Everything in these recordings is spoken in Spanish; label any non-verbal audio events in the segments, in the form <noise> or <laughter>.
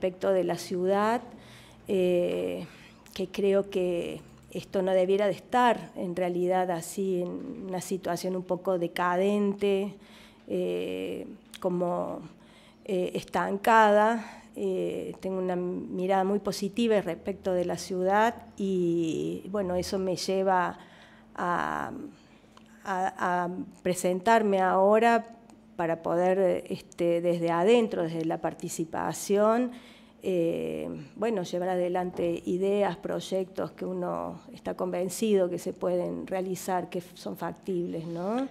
respecto de la ciudad, eh, que creo que esto no debiera de estar en realidad así, en una situación un poco decadente, eh, como eh, estancada. tengo una mirada muy positiva respecto de la ciudad y bueno, eso me lleva a, presentarme ahora para poder este, desde adentro, desde la participación, eh, bueno, llevar adelante ideas, proyectos que uno está convencido que se pueden realizar, que son factibles, ¿no?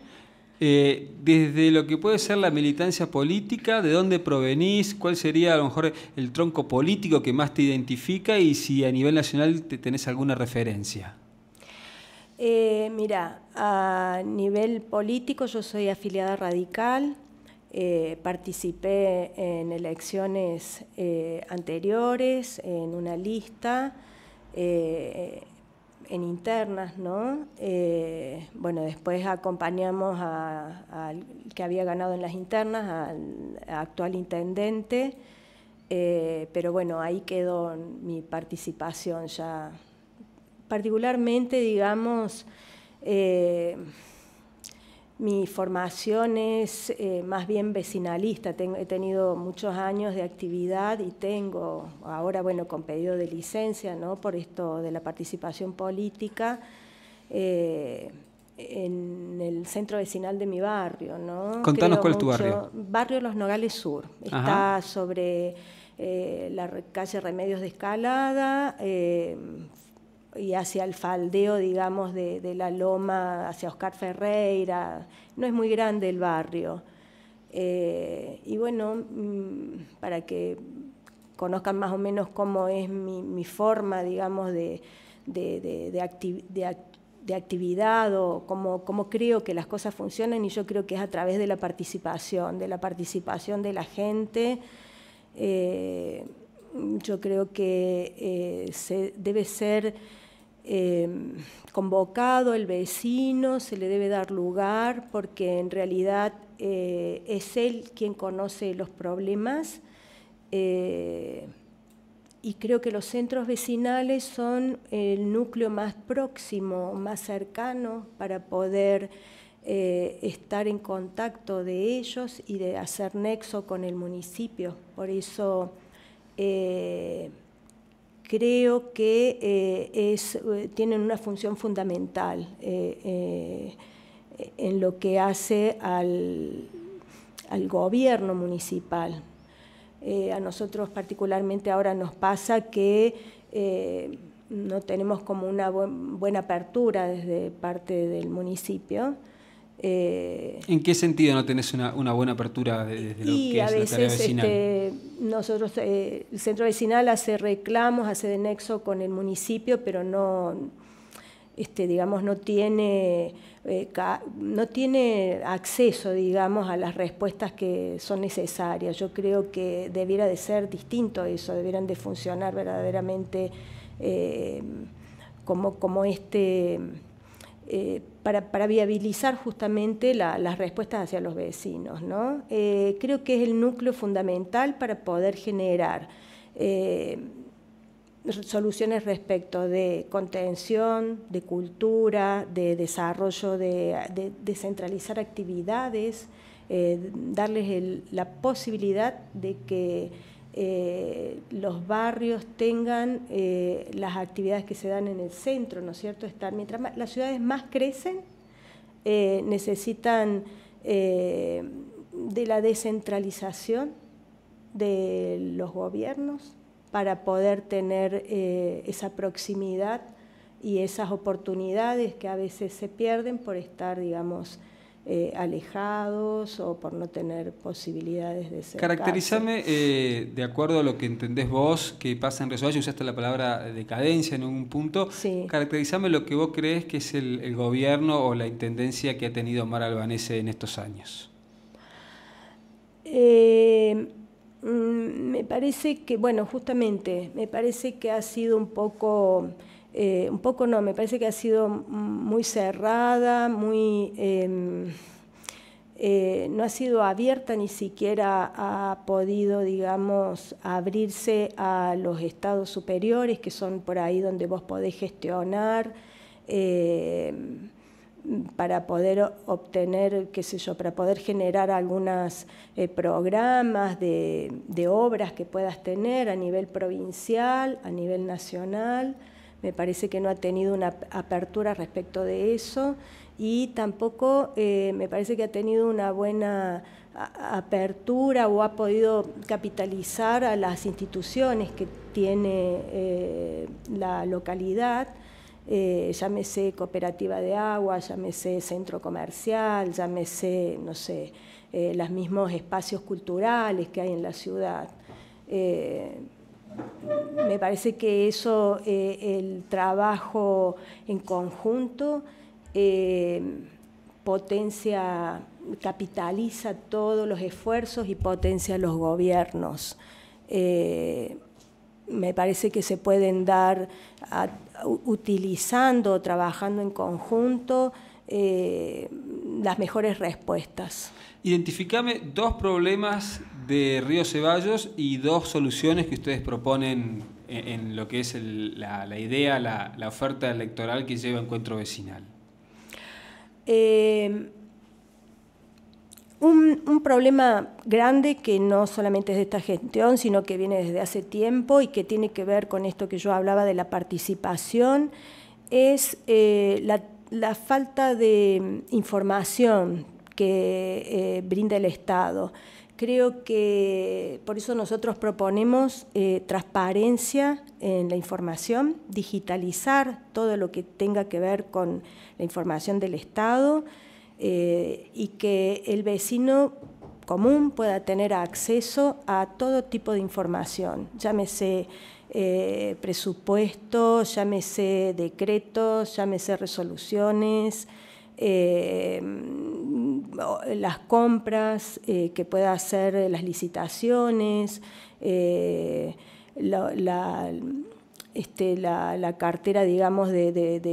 Eh, desde lo que puede ser la militancia política, ¿de dónde provenís? ¿Cuál sería a lo mejor el tronco político que más te identifica y si a nivel nacional te tenés alguna referencia? Eh, mira, a nivel político yo soy afiliada radical, eh, participé en elecciones eh, anteriores, en una lista, eh, en internas, ¿no? bueno, después acompañamos al que había ganado en las internas, al actual intendente, pero bueno, ahí quedó mi participación ya. Particularmente, digamos, mi formación es eh, más bien vecinalista, he tenido muchos años de actividad y tengo ahora, bueno, con pedido de licencia, ¿no? Por esto de la participación política. Eh, en el centro vecinal de mi barrio, ¿no? Contanos cuál es tu barrio. Barrio Los Nogales Sur. Está sobre eh, la calle Remedios de Escalada, y hacia el faldeo, digamos, de, la loma, hacia Oscar Ferreira. No es muy grande el barrio. Eh, y bueno, mm, para que conozcan más o menos cómo es mi, forma, digamos, de, actividad o cómo, creo que las cosas funcionan y yo creo que es a través de la participación, de la participación de la gente. Eh, yo creo que eh, se, debe ser Em, convocado, el vecino, se le debe dar lugar porque en realidad eh, es él quien conoce los problemas. Eh, y creo que los centros vecinales son el núcleo más próximo, más cercano para poder eh, estar en contacto de ellos y de hacer nexo con el municipio. Por eso creo que eh, eh, tienen una función fundamental eh, en lo que hace al, gobierno municipal. a nosotros particularmente ahora nos pasa que no tenemos como una buena apertura desde parte del municipio. Eh, ¿En qué sentido no tenés una, buena apertura desde lo que es veces, la vecinal? Este, nosotros, eh, el centro vecinal hace reclamos, hace de nexo con el municipio, pero no, este, digamos, no tiene, eh, no tiene acceso, digamos, a las respuestas que son necesarias. Yo creo que debiera de ser distinto eso, debieran de funcionar verdaderamente como este eh, para, viabilizar justamente las respuestas hacia los vecinos. ¿no? Eh, creo que es el núcleo fundamental para poder generar eh, soluciones respecto de contención, de cultura, de desarrollo, de, descentralizar actividades, darles la posibilidad de que eh, los barrios tengan eh, las actividades que se dan en el centro, ¿no es cierto? Estar, mientras las ciudades más crecen, eh, necesitan de la descentralización de los gobiernos para poder tener esa proximidad y esas oportunidades que a veces se pierden por estar, digamos, eh, alejados o por no tener posibilidades de ser. Caracterizame, eh, de acuerdo a lo que entendés vos, que pasa en Resolalla, usaste la palabra decadencia en un punto, sí. caracterizame lo que vos crees que es el, gobierno o la intendencia que ha tenido Mar Albanese en estos años. Eh, mm, me parece que, bueno, justamente, me parece que ha sido un poco eh, un poco no, me parece que ha sido muy cerrada, muy, em, eh, no ha sido abierta ni siquiera ha podido, digamos, abrirse a los estados superiores, que son por ahí donde vos podés gestionar eh, para poder obtener, qué sé yo, para poder generar algunos programas de, obras que puedas tener a nivel provincial, a nivel nacional me parece que no ha tenido una apertura respecto de eso y tampoco eh, me parece que ha tenido una buena apertura o ha podido capitalizar a las instituciones que tiene eh, la localidad. Eh, llámese cooperativa de agua, llámese centro comercial, llámese, no sé, los mismos espacios culturales que hay en la ciudad. Me parece que eso, eh, el trabajo en conjunto, eh, potencia, capitaliza todos los esfuerzos y potencia los gobiernos. Eh, me parece que se pueden dar utilizando o trabajando en conjunto, las mejores respuestas. Identificame dos problemas de Río Ceballos y dos soluciones que ustedes proponen en, lo que es la, idea, la, oferta electoral que lleva Encuentro Vecinal. Eh, un, problema grande que no solamente es de esta gestión, sino que viene desde hace tiempo y que tiene que ver con esto que yo hablaba de la participación, es eh, la, falta de información que eh, brinda el Estado. Creo que por eso nosotros proponemos eh, transparencia en la información, digitalizar todo lo que tenga que ver con la información del Estado eh, y que el vecino común pueda tener acceso a todo tipo de información, llámese eh, presupuestos, presupuesto, llámese decretos, llámese resoluciones. Eh, las compras eh, que pueda hacer, eh, las licitaciones, este, la, cartera, digamos, de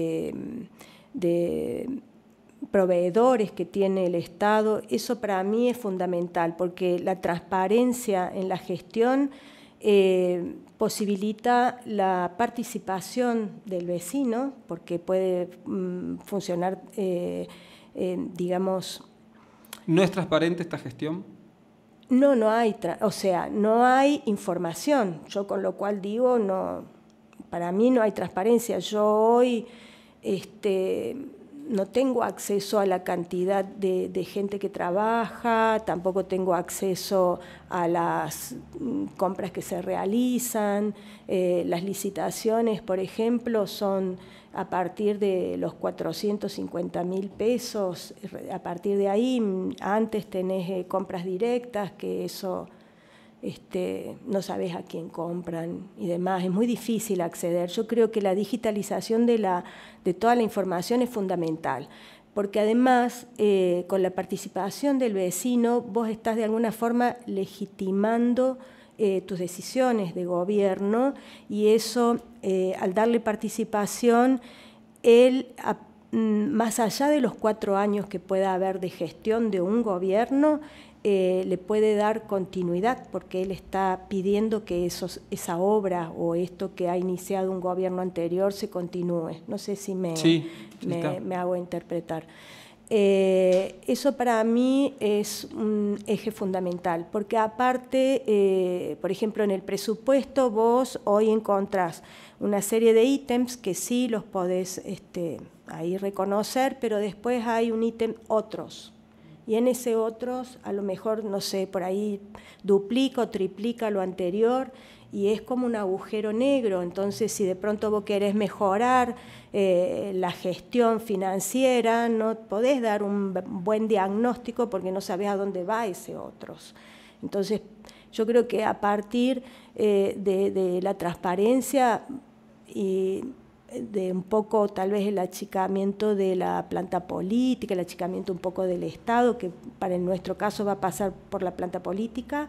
proveedores que tiene el Estado, eso para mí es fundamental, porque la transparencia en la gestión eh, posibilita la participación del vecino, porque puede mm, funcionar, eh, digamos... ¿No es transparente esta gestión? No, no hay, o sea, no hay información. Yo con lo cual digo, no, para mí no hay transparencia. Yo hoy este, no tengo acceso a la cantidad de, gente que trabaja, tampoco tengo acceso a las mm, compras que se realizan. Eh, las licitaciones, por ejemplo, son a partir de los 450 mil pesos, a partir de ahí mm, antes tenés eh, compras directas, que eso este, no sabes a quién compran y demás. Es muy difícil acceder. Yo creo que la digitalización de, toda la información es fundamental, porque además eh, con la participación del vecino vos estás de alguna forma legitimando eh, tus decisiones de gobierno y eso eh, al darle participación, él mm, más allá de los cuatro años que pueda haber de gestión de un gobierno, eh, le puede dar continuidad, porque él está pidiendo que esos, esa obra o esto que ha iniciado un gobierno anterior se continúe. No sé si me, hago interpretar. Eh, eso para mí es un eje fundamental, porque aparte, eh, por ejemplo, en el presupuesto vos hoy encontrás una serie de ítems que sí los podés este, ahí reconocer, pero después hay un ítem otros, y en ese otros a lo mejor, no sé, por ahí duplica o triplica lo anterior y es como un agujero negro. Entonces, si de pronto vos querés mejorar eh, la gestión financiera, no podés dar un buen diagnóstico porque no sabés a dónde va ese otros. Entonces, yo creo que a partir eh, de, de, la transparencia y de un poco tal vez el achicamiento de la planta política, el achicamiento un poco del Estado, que para en nuestro caso va a pasar por la planta política,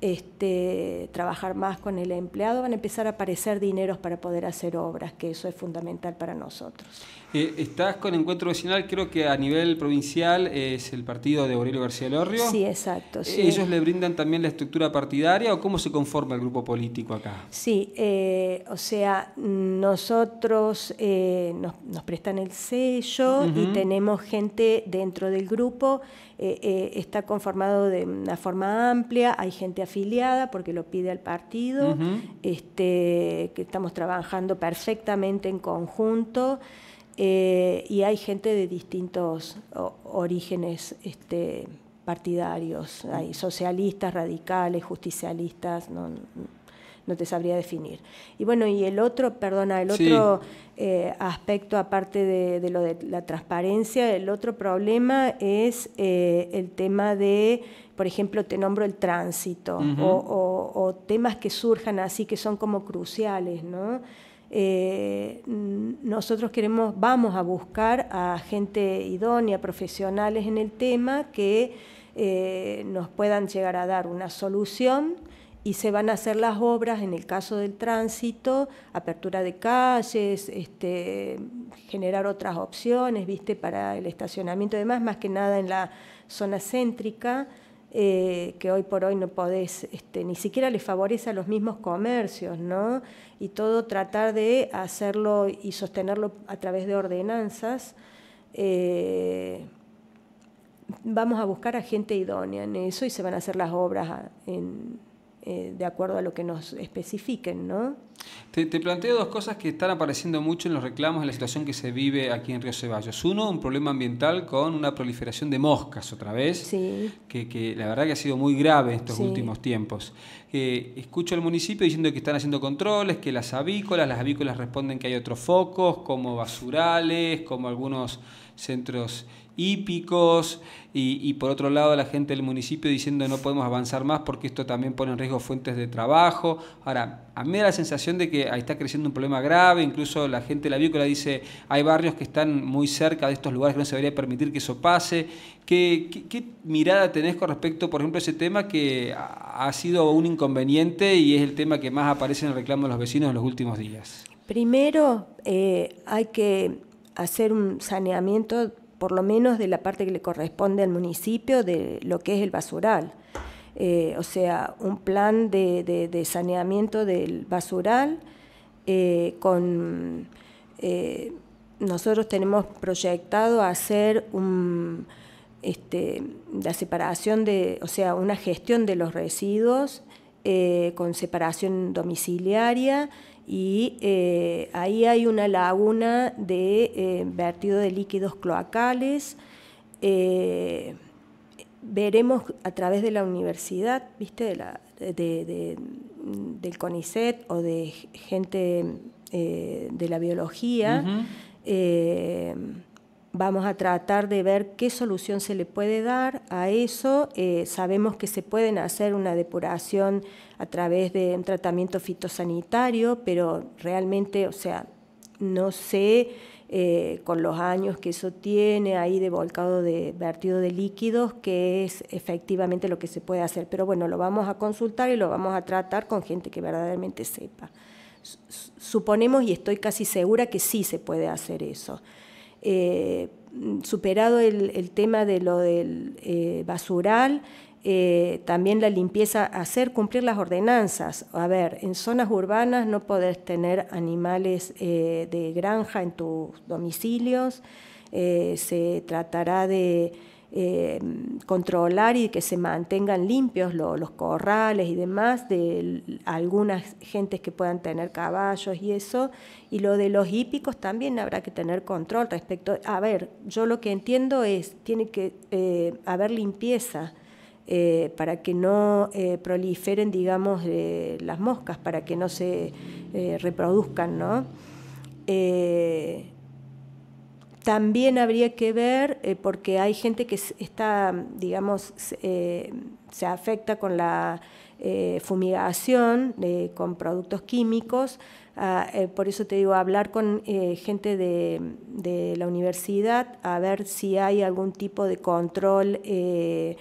este, trabajar más con el empleado, van a empezar a aparecer dineros para poder hacer obras, que eso es fundamental para nosotros. Eh, estás con Encuentro Vecinal, creo que a nivel provincial es el partido de Aurelio García Lorrio. Sí, exacto. Eh, sí. ¿Ellos le brindan también la estructura partidaria o cómo se conforma el grupo político acá? Sí, eh, o sea, nosotros nos, prestan el sello y tenemos gente dentro del grupo eh, eh, está conformado de una forma amplia, hay gente afiliada porque lo pide el partido, este, que estamos trabajando perfectamente en conjunto. Eh, y hay gente de distintos orígenes este, partidarios, hay socialistas, radicales, justicialistas, no, no te sabría definir. Y bueno, y el otro, perdona, el otro eh, aspecto, aparte de, lo de la transparencia, el otro problema es eh, el tema de, por ejemplo, te nombro el tránsito o, temas que surjan así que son como cruciales, ¿no? Eh, nosotros queremos, vamos a buscar a gente idónea, profesionales en el tema que nos puedan llegar a dar una solución y se van a hacer las obras, en el caso del tránsito, apertura de calles, este, generar otras opciones, viste, para el estacionamiento y demás, más que nada en la zona céntrica, eh, que hoy por hoy no podés, este, ni siquiera le favorece a los mismos comercios, ¿no? Y todo tratar de hacerlo y sostenerlo a través de ordenanzas. Eh, vamos a buscar a gente idónea en eso y se van a hacer las obras en eh, de acuerdo a lo que nos especifiquen, ¿no? Te, planteo dos cosas que están apareciendo mucho en los reclamos de la situación que se vive aquí en Río Ceballos. Uno, un problema ambiental con una proliferación de moscas otra vez, que, la verdad que ha sido muy grave estos últimos tiempos. Eh, escucho al municipio diciendo que están haciendo controles, que las avícolas, las avícolas responden que hay otros focos, como basurales, como algunos centros hípicos y, por otro lado la gente del municipio diciendo no podemos avanzar más porque esto también pone en riesgo fuentes de trabajo. Ahora, a mí me da la sensación de que ahí está creciendo un problema grave, incluso la gente de la biocola dice hay barrios que están muy cerca de estos lugares que no se debería permitir que eso pase. ¿Qué, mirada tenés con respecto, por ejemplo, a ese tema que ha sido un inconveniente y es el tema que más aparece en el reclamo de los vecinos en los últimos días? Primero, eh, hay que hacer un saneamiento por lo menos de la parte que le corresponde al municipio, de lo que es el basural. Eh, o sea, un plan de, saneamiento del basural eh, con... Eh, nosotros tenemos proyectado hacer este, la separación de, o sea, una gestión de los residuos eh, con separación domiciliaria y eh, ahí hay una laguna de eh, vertido de líquidos cloacales. veremos a través de la universidad, ¿viste? De la, del CONICET o de gente de la biología vamos a tratar de ver qué solución se le puede dar a eso. Eh, sabemos que se pueden hacer una depuración a través de un tratamiento fitosanitario, pero realmente, o sea, no sé eh, con los años que eso tiene ahí de volcado de vertido de líquidos, qué es efectivamente lo que se puede hacer. Pero bueno, lo vamos a consultar y lo vamos a tratar con gente que verdaderamente sepa. Suponemos y estoy casi segura que sí se puede hacer eso. Eh, superado el, tema de lo del eh, basural, eh, también la limpieza, hacer cumplir las ordenanzas. A ver, en zonas urbanas no podés tener animales de granja en tus domicilios, se tratará de eh, controlar y que se mantengan limpios los corrales y demás de algunas gentes que puedan tener caballos y eso. Y lo de los hípicos también habrá que tener control respecto. A ver, yo lo que entiendo es, tiene que eh, haber limpieza. Eh, para que no proliferen, digamos, las moscas, para que no se reproduzcan, ¿no? también habría que ver, eh, porque hay gente que está, digamos, eh, se afecta con la eh, fumigación con productos químicos. Ah, por eso te digo, hablar con gente de, la universidad a ver si hay algún tipo de control que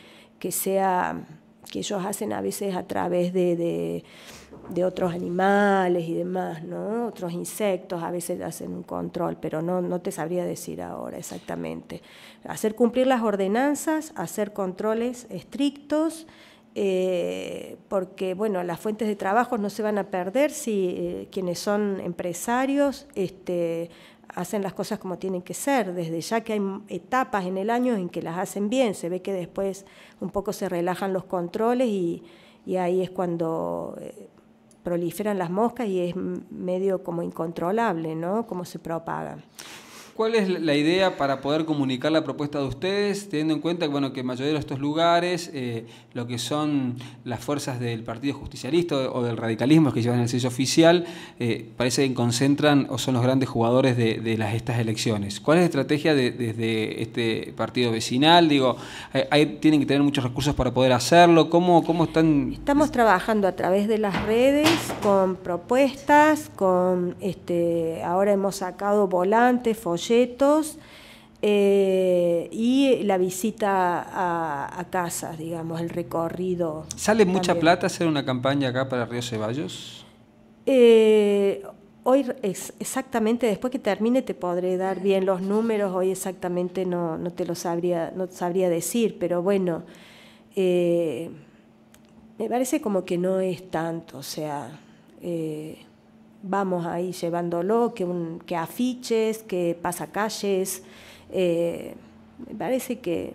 sea que ellos hacen a veces a través de de otros animales y demás, ¿no? Otros insectos a veces hacen un control, pero no, no te sabría decir ahora exactamente. Hacer cumplir las ordenanzas, hacer controles estrictos, eh, porque bueno, las fuentes de trabajo no se van a perder si eh, quienes son empresarios este, hacen las cosas como tienen que ser, desde ya que hay etapas en el año en que las hacen bien, se ve que después un poco se relajan los controles y, ahí es cuando... Eh, proliferan las moscas y es medio como incontrolable, ¿no? Cómo se propagan. ¿Cuál es la idea para poder comunicar la propuesta de ustedes, teniendo en cuenta bueno, que en mayoría de estos lugares, eh, lo que son las fuerzas del Partido Justicialista o del radicalismo que llevan el sello oficial, eh, parece que concentran o son los grandes jugadores de, las, estas elecciones? ¿Cuál es la estrategia desde este partido vecinal? Digo, eh, tienen que tener muchos recursos para poder hacerlo. ¿Cómo, ¿Cómo están...? Estamos trabajando a través de las redes, con propuestas, con este, ahora hemos sacado volantes, folletos, eh, y la visita a, casas, digamos, el recorrido. ¿Sale mucha plata hacer una campaña acá para Río Ceballos? Eh, hoy exactamente, después que termine te podré dar bien los números, hoy exactamente no, no te lo sabría, no sabría decir, pero bueno, eh, me parece como que no es tanto, o sea vamos ahí llevándolo, que, un, que afiches, que pasacalles. Eh, me parece que,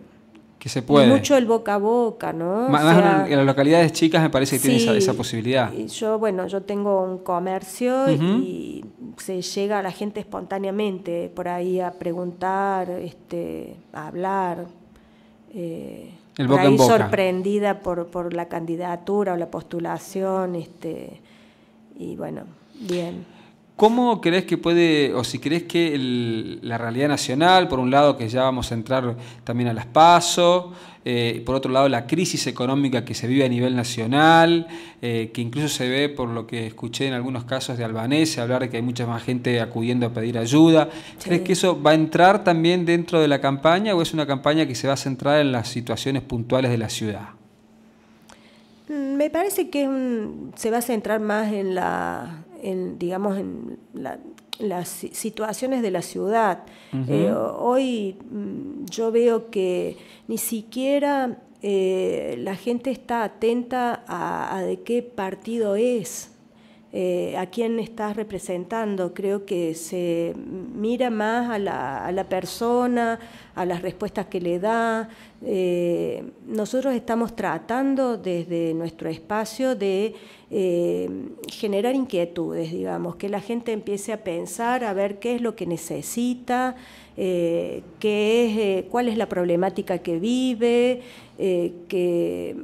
que se puede. Mucho el boca a boca, ¿no? Más en las localidades chicas me parece que tiene esa, esa, posibilidad. Yo, bueno, yo tengo un comercio y se llega a la gente espontáneamente por ahí a preguntar, este, a hablar. Eh, el ahí sorprendida por, por la candidatura o la postulación, este, y bueno, Bien. ¿Cómo crees que puede, o si crees que la realidad nacional, por un lado que ya vamos a entrar también a las pasos, eh, por otro lado la crisis económica que se vive a nivel nacional, eh, que incluso se ve por lo que escuché en algunos casos de Albanese, hablar de que hay mucha más gente acudiendo a pedir ayuda, ¿crees que eso va a entrar también dentro de la campaña o es una campaña que se va a centrar en las situaciones puntuales de la ciudad? Mm, me parece que mm, se va a centrar más en la en, digamos, en las situaciones de la ciudad. Eh, hoy mm, yo veo que ni siquiera eh, la gente está atenta a de qué partido es. Eh, a quién estás representando. Creo que se mira más a la, persona, a las respuestas que le da. Eh, nosotros estamos tratando desde nuestro espacio de eh, generar inquietudes, digamos, que la gente empiece a pensar, a ver qué es lo que necesita, qué es, cuál es la problemática que vive, que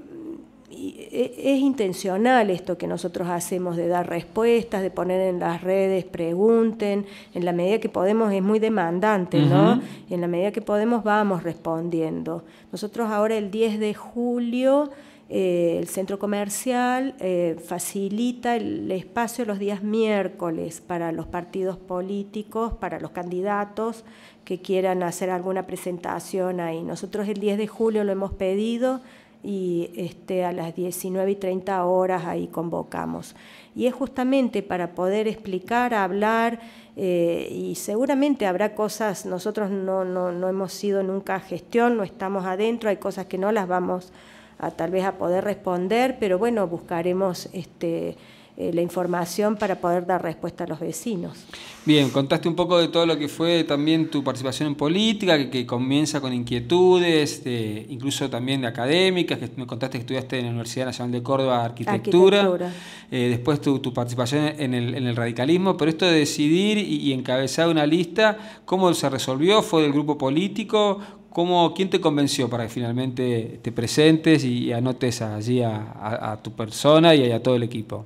e, es intencional esto que nosotros hacemos de dar respuestas, de poner en las redes, pregunten, en la medida que podemos es muy demandante, ¿no? en la medida que podemos vamos respondiendo. Nosotros ahora el 10 de julio... Eh, el centro comercial eh, facilita el espacio los días miércoles para los partidos políticos, para los candidatos que quieran hacer alguna presentación ahí. Nosotros el 10 de julio lo hemos pedido, y este, a las 19 y 30 horas ahí convocamos. Y es justamente para poder explicar, hablar, eh, y seguramente habrá cosas, nosotros no, no, no hemos sido nunca gestión, no estamos adentro, hay cosas que no las vamos a tal vez a poder responder, pero bueno, buscaremos este, eh, la información para poder dar respuesta a los vecinos. Bien, contaste un poco de todo lo que fue también tu participación en política, que, comienza con inquietudes, este, incluso también de académicas, que me contaste que estudiaste en la Universidad Nacional de Córdoba Arquitectura, eh, después tu, participación en el, radicalismo, pero esto de decidir y, encabezar una lista, ¿cómo se resolvió? ¿Fue del grupo político? ¿Cómo, ¿Quién te convenció para que finalmente te presentes y anotes allí a, a tu persona y a todo el equipo?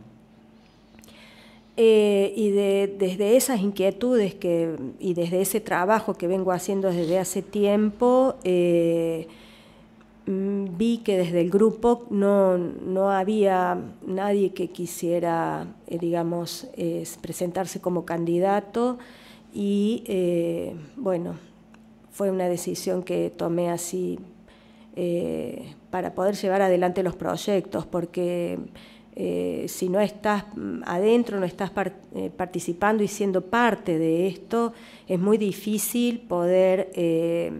Eh, y desde esas inquietudes que, y desde ese trabajo que vengo haciendo desde hace tiempo, eh, mm, vi que desde el grupo no, había nadie que quisiera, eh, presentarse como candidato y, bueno, fue una decisión que tomé así para poder llevar adelante los proyectos, porque eh, si no estás mm, adentro, no estás eh, participando y siendo parte de esto, es muy difícil poder eh,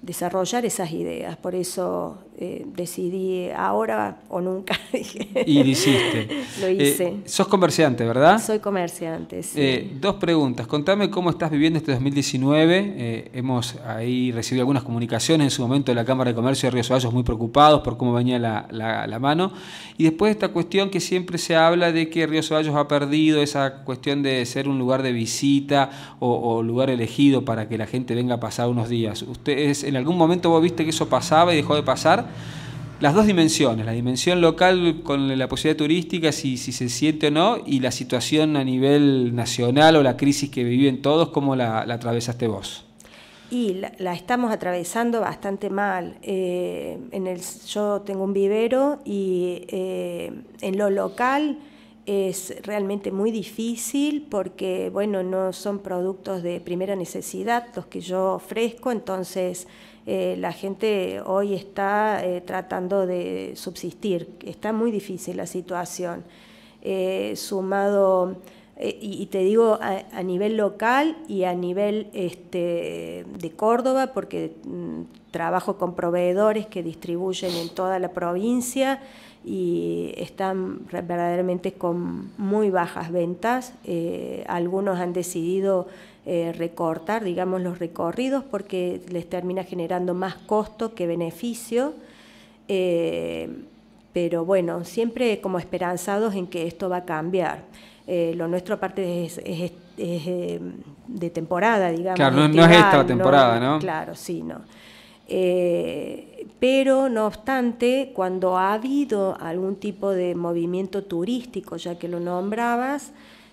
desarrollar esas ideas. Por eso eh, decidí ahora o nunca. <laughs> y hiciste. Lo eh, hice. sos comerciante, ¿verdad? Soy comerciante, sí. Eh, dos preguntas. Contame cómo estás viviendo este 2019. hemos ahí recibido algunas comunicaciones en su momento de la Cámara de Comercio de Río Ceballos muy preocupados por cómo venía la, mano. Y después esta cuestión que siempre se habla de que Río Ceballos ha perdido esa cuestión de ser un lugar de visita o, o lugar elegido para que la gente venga a pasar unos días. ¿Ustedes en algún momento vos viste que eso pasaba y dejó de pasar? las dos dimensiones, la dimensión local con la posibilidad turística, si, se siente o no, y la situación a nivel nacional o la crisis que viven todos, ¿cómo la, atravesaste vos? Y la, estamos atravesando bastante mal. Eh, en el, yo tengo un vivero y eh, en lo local es realmente muy difícil porque, bueno, no son productos de primera necesidad los que yo ofrezco, entonces eh, la gente hoy está eh, tratando de subsistir. Está muy difícil la situación. Eh, sumado, eh, y, te digo a, nivel local y a nivel este, de Córdoba, porque mm, trabajo con proveedores que distribuyen en toda la provincia y están verdaderamente con muy bajas ventas. Eh, algunos han decidido eh, recortar, digamos, los recorridos porque les termina generando más costo que beneficio. Eh, pero bueno, siempre como esperanzados en que esto va a cambiar. lo nuestro aparte es, de temporada, digamos. Claro, no, es esta temporada, ¿no? Claro, sí, no. Eh, pero no obstante, cuando ha habido algún tipo de movimiento turístico, ya que lo nombrabas,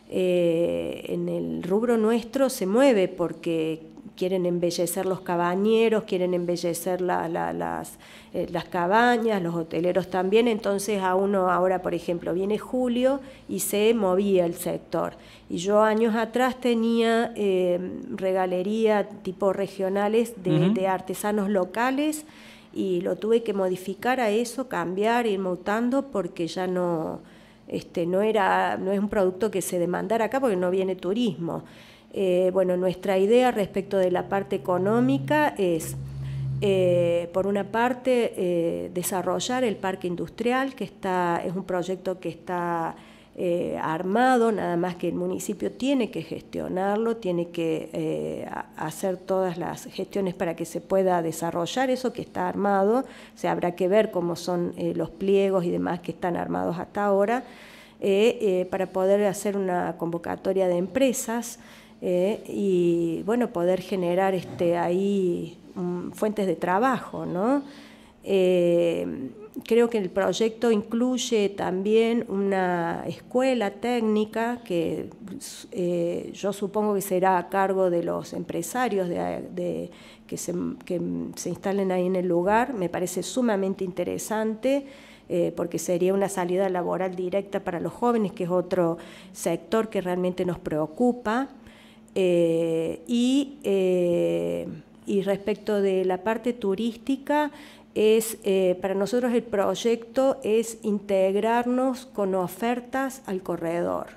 eh, en el rubro nuestro se mueve porque quieren embellecer los cabañeros, quieren embellecer eh, las, cabañas, los hoteleros también, entonces a uno ahora, por ejemplo, viene julio y se movía el sector. Y yo años atrás tenía eh, regalería tipo regionales de, artesanos locales y lo tuve que modificar a eso, cambiar, ir mutando porque ya no, este, no, era, no es un producto que se demandara acá porque no viene turismo. Eh, bueno, nuestra idea respecto de la parte económica es, eh, por una parte, eh, desarrollar el parque industrial, que está, es un proyecto que está armado, nada más que el municipio tiene que gestionarlo, tiene que hacer todas las gestiones para que se pueda desarrollar eso que está armado, se habrá que ver cómo son los pliegos y demás que están armados hasta ahora. para poder hacer una convocatoria de empresas eh, y bueno, poder generar este, ahí mm, fuentes de trabajo. ¿no? Eh, creo que el proyecto incluye también una escuela técnica que eh, yo supongo que será a cargo de los empresarios que, se, instalen ahí en el lugar. Me parece sumamente interesante. porque sería una salida laboral directa para los jóvenes, que es otro sector que realmente nos preocupa. Eh, y, eh, y, respecto de la parte turística, es, eh, para nosotros el proyecto es integrarnos con ofertas al corredor,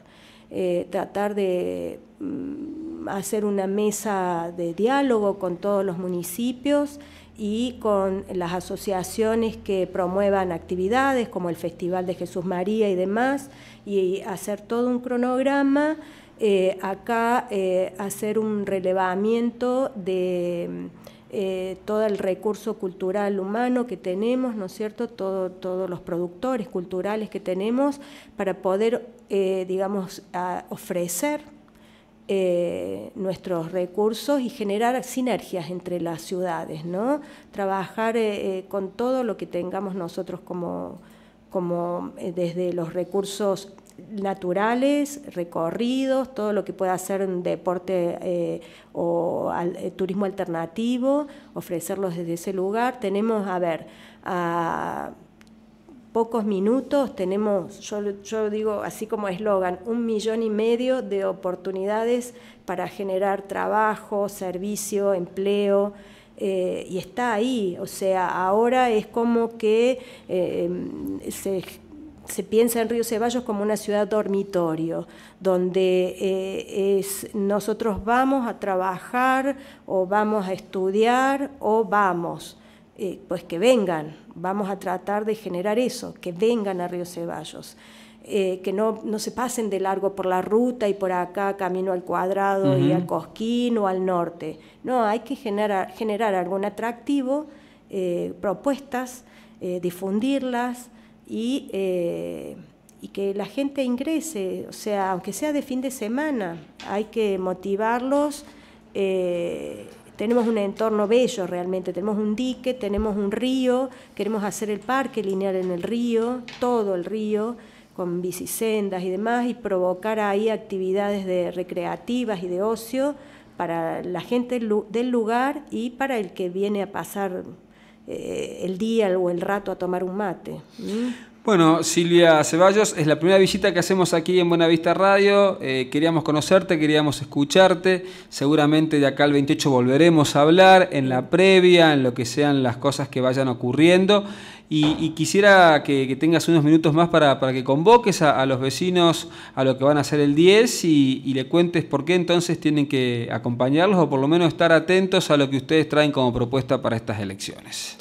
tratar de mm, hacer una mesa de diálogo con todos los municipios y con las asociaciones que promuevan actividades como el Festival de Jesús María y demás, y hacer todo un cronograma eh, acá eh, hacer un relevamiento de eh, todo el recurso cultural humano que tenemos, ¿no es cierto? todos los productores culturales que tenemos para poder, digamos, ofrecer nuestros recursos y generar sinergias entre las ciudades, ¿no? Trabajar con todo lo que tengamos nosotros como, como desde los recursos naturales, recorridos, todo lo que pueda hacer un deporte eh, o eh, turismo alternativo, ofrecerlos desde ese lugar. Tenemos, a ver, a pocos minutos, tenemos, yo, yo digo así como eslogan, un millón y medio de oportunidades para generar trabajo, servicio, empleo. Eh, y está ahí. O sea, ahora es como que em, se se piensa en Río Ceballos como una ciudad dormitorio, donde eh, nosotros vamos a trabajar o vamos a estudiar o vamos, eh, pues que vengan, vamos a tratar de generar eso, que vengan a Río Ceballos. Eh, que no, se pasen de largo por la ruta y por acá camino al cuadrado y al cosquín o al norte. No, hay que generar, generar algún atractivo, propuestas, difundirlas, eh, y, que la gente ingrese, o sea, aunque sea de fin de semana, hay que motivarlos. Eh, tenemos un entorno bello realmente, tenemos un dique, tenemos un río, queremos hacer el parque lineal en el río, todo el río, con bicisendas y demás, y provocar ahí actividades de recreativas y de ocio para la gente del lugar y para el que viene a pasar eh, el día o el rato a tomar un mate. Bueno, Silvia Ceballos, es la primera visita que hacemos aquí en Buenavista Radio. Eh, queríamos conocerte, queríamos escucharte. Seguramente de acá al 28 volveremos a hablar en la previa, en lo que sean las cosas que vayan ocurriendo. Y, quisiera que, tengas unos minutos más para, que convoques a, los vecinos a lo que van a hacer el 10 y, le cuentes por qué entonces tienen que acompañarlos o por lo menos estar atentos a lo que ustedes traen como propuesta para estas elecciones.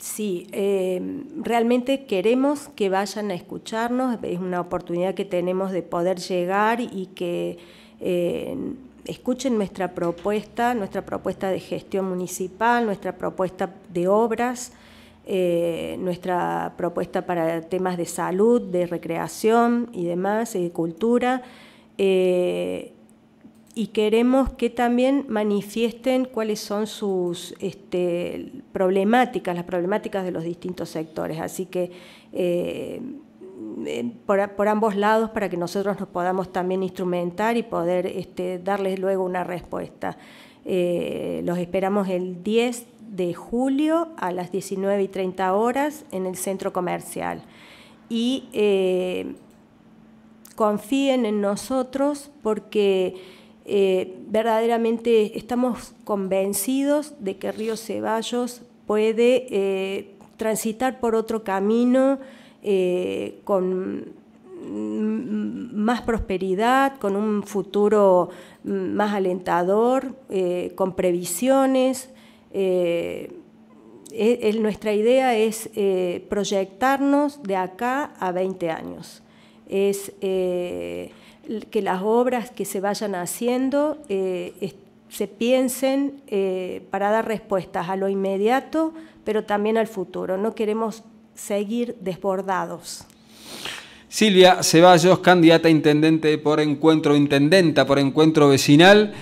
Sí, eh, realmente queremos que vayan a escucharnos, es una oportunidad que tenemos de poder llegar y que eh, escuchen nuestra propuesta, nuestra propuesta de gestión municipal, nuestra propuesta de obras, eh, nuestra propuesta para temas de salud, de recreación y demás, de cultura. Eh, y queremos que también manifiesten cuáles son sus este, problemáticas, las problemáticas de los distintos sectores. Así que eh, por, ambos lados para que nosotros nos podamos también instrumentar y poder este, darles luego una respuesta. los esperamos el 10 de julio a las 19 y 30 horas en el centro comercial. Y eh, confíen en nosotros porque eh, verdaderamente estamos convencidos de que Río Ceballos puede eh, transitar por otro camino con más prosperidad, con un futuro más alentador, con previsiones, eh, nuestra idea es eh, proyectarnos de acá a 20 años. Es eh, que las obras que se vayan haciendo se piensen para dar respuestas a lo inmediato, pero también al futuro. No queremos seguir desbordados. Silvia Ceballos, candidata intendente por encuentro, intendenta por encuentro vecinal.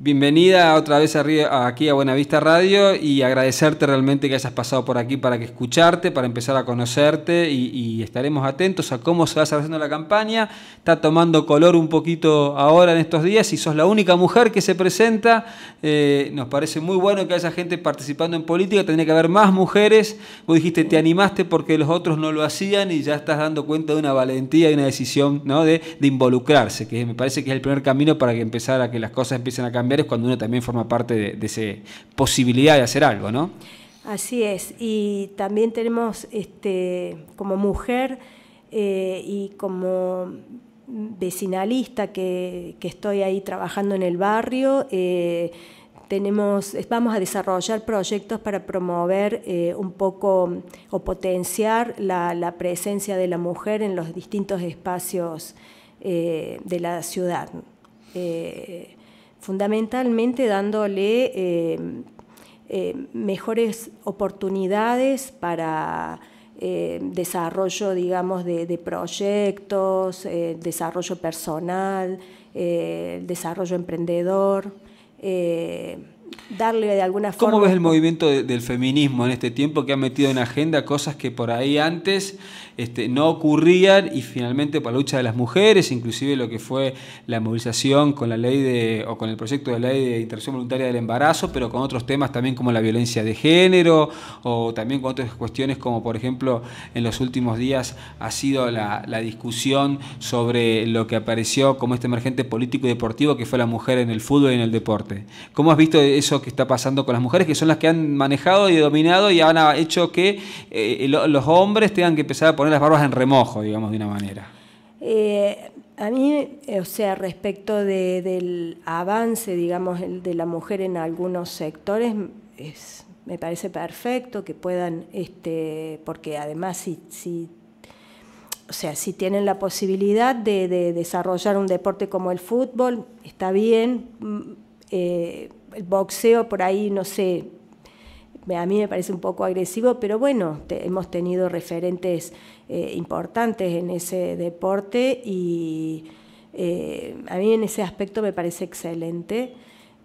Bienvenida otra vez aquí a Buenavista Radio y agradecerte realmente que hayas pasado por aquí para que escucharte, para empezar a conocerte y, estaremos atentos a cómo se va haciendo la campaña. Está tomando color un poquito ahora en estos días y sos la única mujer que se presenta. Eh, nos parece muy bueno que haya gente participando en política, tendría que haber más mujeres. Vos dijiste, te animaste porque los otros no lo hacían y ya estás dando cuenta de una valentía y una decisión de, involucrarse, que me parece que es el primer camino para que empezar a que las cosas empiecen a cambiar es cuando uno también forma parte de, esa posibilidad de hacer algo, ¿no? Así es, y también tenemos este, como mujer eh, y como vecinalista que, estoy ahí trabajando en el barrio, eh, tenemos, vamos a desarrollar proyectos para promover eh, un poco o potenciar la, presencia de la mujer en los distintos espacios de la ciudad fundamentalmente dándole eh, eh, mejores oportunidades para eh, desarrollo, digamos, de proyectos, desarrollo personal, desarrollo emprendedor darle de alguna forma. ¿Cómo ves el movimiento del feminismo en este tiempo que ha metido en agenda cosas que por ahí antes este, no ocurrían y finalmente por la lucha de las mujeres, inclusive lo que fue la movilización con la ley de, o con el proyecto de ley de interrupción voluntaria del embarazo, pero con otros temas también como la violencia de género o también con otras cuestiones como por ejemplo en los últimos días ha sido la, la discusión sobre lo que apareció como este emergente político y deportivo que fue la mujer en el fútbol y en el deporte. ¿Cómo has visto eso que está pasando con las mujeres, que son las que han manejado y dominado y han hecho que eh, los hombres tengan que empezar a poner las barbas en remojo, digamos, de una manera. Eh, a mí, eh, o sea, respecto del avance, digamos, de la mujer en algunos sectores, me parece perfecto que puedan, este, porque además si, o sea, si tienen la posibilidad de, desarrollar un deporte como el fútbol, está bien. Mm, eh, el boxeo por ahí, no sé, a mí me parece un poco agresivo, pero bueno, hemos tenido referentes eh, importantes en ese deporte y eh, a mí en ese aspecto me parece excelente.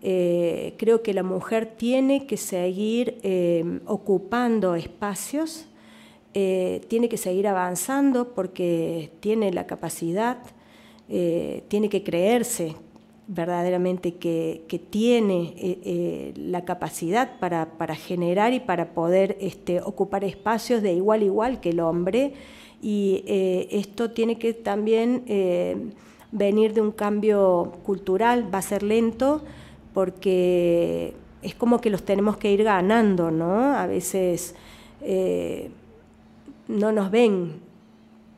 Eh, creo que la mujer tiene que seguir ocupando espacios, tiene que seguir avanzando porque tiene la capacidad, tiene que creerse verdaderamente que, tiene eh, eh, la capacidad para, generar y para poder este, ocupar espacios de igual a igual que el hombre. Y eh, esto tiene que también venir de un cambio cultural, va a ser lento, porque es como que los tenemos que ir ganando, ¿no? A veces no nos ven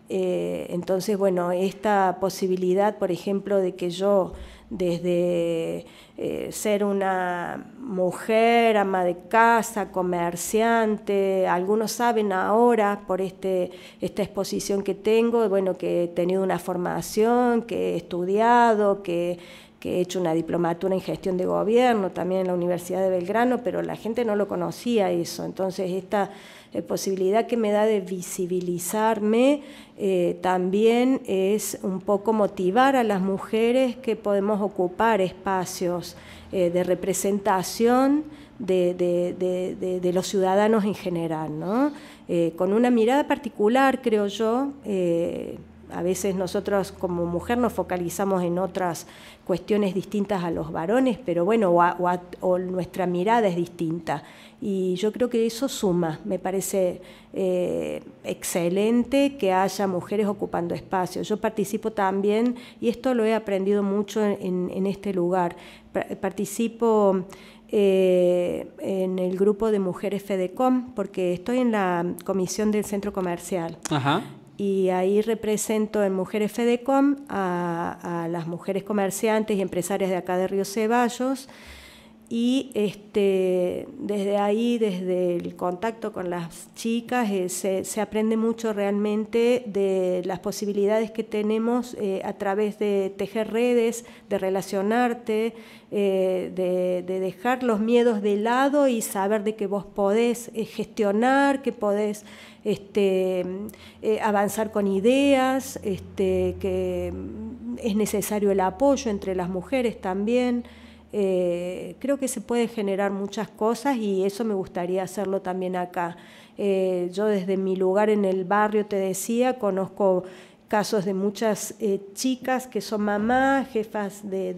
entonces, bueno, esta posibilidad, por ejemplo, de que yo desde eh, ser una mujer, ama de casa, comerciante, algunos saben ahora por este, esta exposición que tengo, bueno, que he tenido una formación, que he estudiado, que, que he hecho una diplomatura en gestión de gobierno también en la Universidad de Belgrano, pero la gente no lo conocía eso, entonces esta la eh, posibilidad que me da de visibilizarme eh, también es un poco motivar a las mujeres que podemos ocupar espacios eh, de representación de, los ciudadanos en general, ¿no? con una mirada particular, creo yo a veces nosotros como mujer nos focalizamos en otras cuestiones distintas a los varones, pero bueno, o, nuestra mirada es distinta. Y yo creo que eso suma, me parece eh, excelente que haya mujeres ocupando espacios. Yo participo también, y esto lo he aprendido mucho en, este lugar, participo... Eh, en el grupo de mujeres FEDECOM, porque estoy en la comisión del centro comercial. Ajá y ahí represento en Mujeres Fedecom a, las mujeres comerciantes y empresarias de acá de Río Ceballos y este, desde ahí, desde el contacto con las chicas, eh, se, aprende mucho realmente de las posibilidades que tenemos eh, a través de tejer redes, de relacionarte, eh, de, de, dejar los miedos de lado y saber de que vos podés gestionar, que podés este, eh, avanzar con ideas, este, que es necesario el apoyo entre las mujeres también. Eh, creo que se puede generar muchas cosas y eso me gustaría hacerlo también acá. Eh, yo desde mi lugar en el barrio, te decía, conozco casos de muchas chicas que son mamás, jefas de,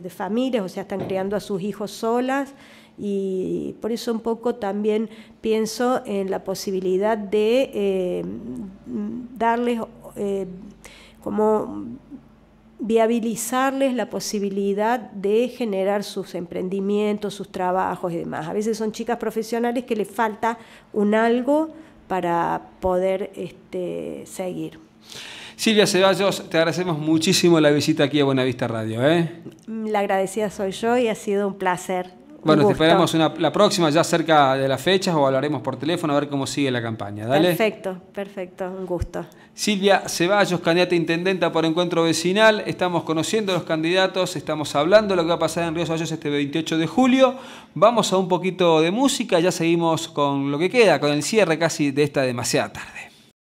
de familias, o sea, están criando a sus hijos solas y por eso un poco también pienso en la posibilidad de eh, darles eh, como viabilizarles la posibilidad de generar sus emprendimientos, sus trabajos y demás. A veces son chicas profesionales que les falta un algo para poder este, seguir. Silvia Ceballos, te agradecemos muchísimo la visita aquí a Buenavista Radio. ¿eh? La agradecida soy yo y ha sido un placer. Bueno, te esperamos la próxima ya cerca de las fechas o hablaremos por teléfono a ver cómo sigue la campaña. Dale. Perfecto, perfecto, un gusto. Silvia Ceballos, candidata intendenta por encuentro vecinal. Estamos conociendo a los candidatos, estamos hablando de lo que va a pasar en Río Ceballos este 28 de julio. Vamos a un poquito de música, ya seguimos con lo que queda, con el cierre casi de esta demasiada tarde.